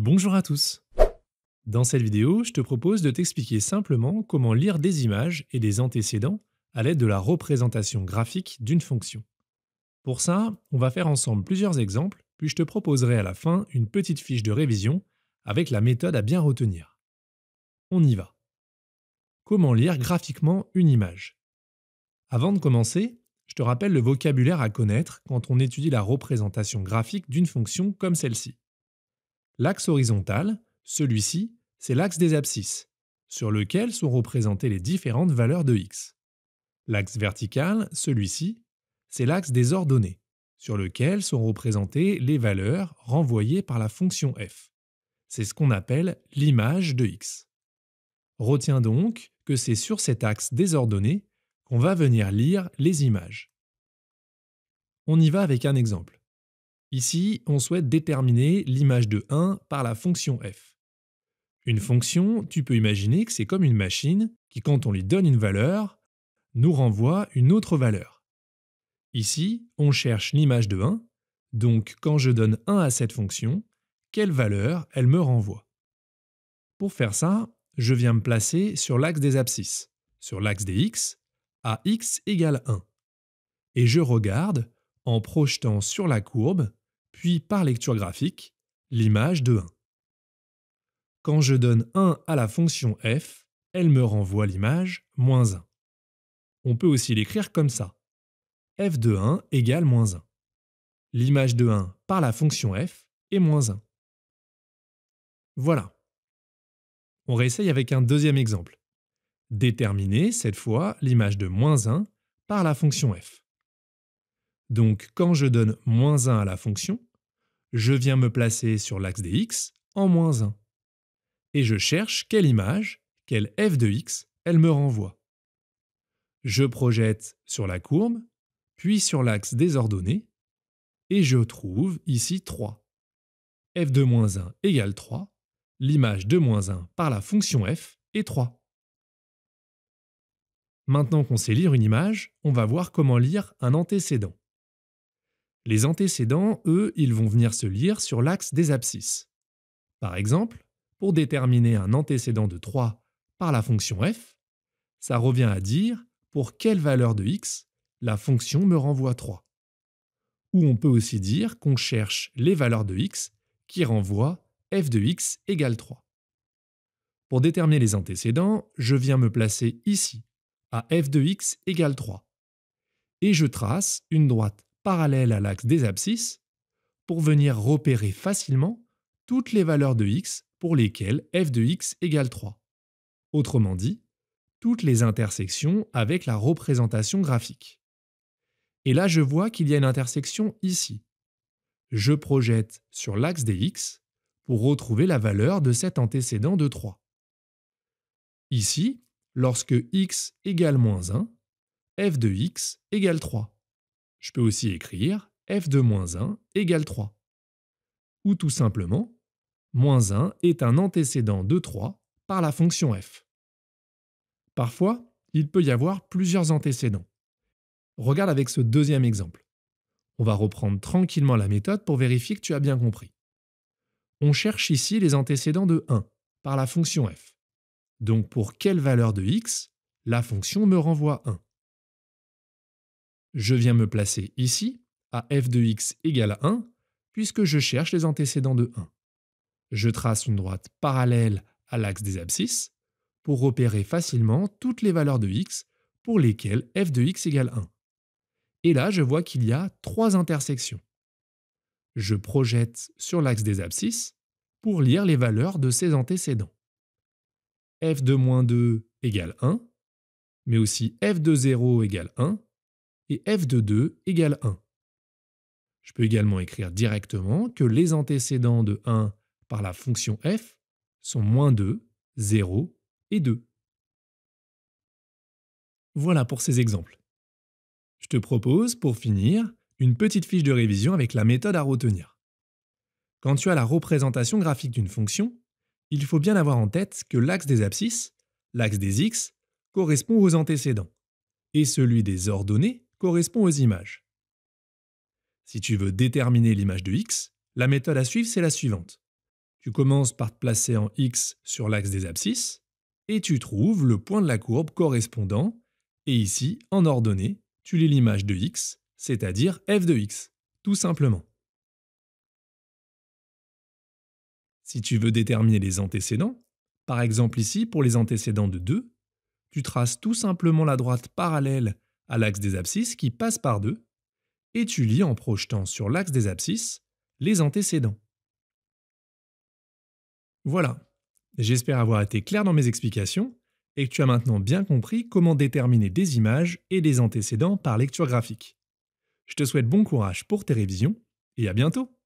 Bonjour à tous Dans cette vidéo, je te propose de t'expliquer simplement comment lire des images et des antécédents à l'aide de la représentation graphique d'une fonction. Pour ça, on va faire ensemble plusieurs exemples, puis je te proposerai à la fin une petite fiche de révision avec la méthode à bien retenir. On y va Comment lire graphiquement une image Avant de commencer, je te rappelle le vocabulaire à connaître quand on étudie la représentation graphique d'une fonction comme celle-ci. L'axe horizontal, celui-ci, c'est l'axe des abscisses, sur lequel sont représentées les différentes valeurs de x. L'axe vertical, celui-ci, c'est l'axe des ordonnées, sur lequel sont représentées les valeurs renvoyées par la fonction f. C'est ce qu'on appelle l'image de x. Retiens donc que c'est sur cet axe des ordonnées qu'on va venir lire les images. On y va avec un exemple. Ici, on souhaite déterminer l'image de 1 par la fonction f. Une fonction, tu peux imaginer que c'est comme une machine qui, quand on lui donne une valeur, nous renvoie une autre valeur. Ici, on cherche l'image de 1, donc quand je donne 1 à cette fonction, quelle valeur elle me renvoie Pour faire ça, je viens me placer sur l'axe des abscisses, sur l'axe des x, à x égale 1. Et je regarde, en projetant sur la courbe, puis par lecture graphique, l'image de 1. Quand je donne 1 à la fonction f, elle me renvoie l'image moins 1. On peut aussi l'écrire comme ça. f de 1 égale moins 1. L'image de 1 par la fonction f est moins 1. Voilà. On réessaye avec un deuxième exemple. Déterminer, cette fois, l'image de moins 1 par la fonction f. Donc, quand je donne moins 1 à la fonction, je viens me placer sur l'axe des x en moins 1. Et je cherche quelle image, quelle f de x, elle me renvoie. Je projette sur la courbe, puis sur l'axe des ordonnées, et je trouve ici 3. f de moins 1 égale 3, l'image de moins 1 par la fonction f est 3. Maintenant qu'on sait lire une image, on va voir comment lire un antécédent. Les antécédents, eux, ils vont venir se lire sur l'axe des abscisses. Par exemple, pour déterminer un antécédent de 3 par la fonction f, ça revient à dire pour quelle valeur de x la fonction me renvoie 3. Ou on peut aussi dire qu'on cherche les valeurs de x qui renvoient f de x égale 3. Pour déterminer les antécédents, je viens me placer ici, à f de x égale 3. Et je trace une droite parallèle à l'axe des abscisses pour venir repérer facilement toutes les valeurs de x pour lesquelles f de x égale 3. Autrement dit, toutes les intersections avec la représentation graphique. Et là, je vois qu'il y a une intersection ici. Je projette sur l'axe des x pour retrouver la valeur de cet antécédent de 3. Ici, lorsque x égale moins 1, f de x égale 3. Je peux aussi écrire f de moins 1 égale 3. Ou tout simplement, moins 1 est un antécédent de 3 par la fonction f. Parfois, il peut y avoir plusieurs antécédents. Regarde avec ce deuxième exemple. On va reprendre tranquillement la méthode pour vérifier que tu as bien compris. On cherche ici les antécédents de 1 par la fonction f. Donc pour quelle valeur de x, la fonction me renvoie 1. Je viens me placer ici, à f de x égale 1, puisque je cherche les antécédents de 1. Je trace une droite parallèle à l'axe des abscisses pour repérer facilement toutes les valeurs de x pour lesquelles f de x égale 1. Et là, je vois qu'il y a trois intersections. Je projette sur l'axe des abscisses pour lire les valeurs de ces antécédents. f de moins 2 égale 1, mais aussi f de 0 égale 1, et f de 2 égale 1. Je peux également écrire directement que les antécédents de 1 par la fonction f sont moins 2, 0 et 2. Voilà pour ces exemples. Je te propose, pour finir, une petite fiche de révision avec la méthode à retenir. Quand tu as la représentation graphique d'une fonction, il faut bien avoir en tête que l'axe des abscisses, l'axe des x, correspond aux antécédents, et celui des ordonnées, correspond aux images. Si tu veux déterminer l'image de x, la méthode à suivre, c'est la suivante. Tu commences par te placer en x sur l'axe des abscisses, et tu trouves le point de la courbe correspondant, et ici, en ordonnée, tu lis l'image de x, c'est-à-dire f de x, tout simplement. Si tu veux déterminer les antécédents, par exemple ici pour les antécédents de 2, tu traces tout simplement la droite parallèle à l'axe des abscisses qui passe par deux, et tu lis en projetant sur l'axe des abscisses les antécédents. Voilà, j'espère avoir été clair dans mes explications et que tu as maintenant bien compris comment déterminer des images et des antécédents par lecture graphique. Je te souhaite bon courage pour tes révisions et à bientôt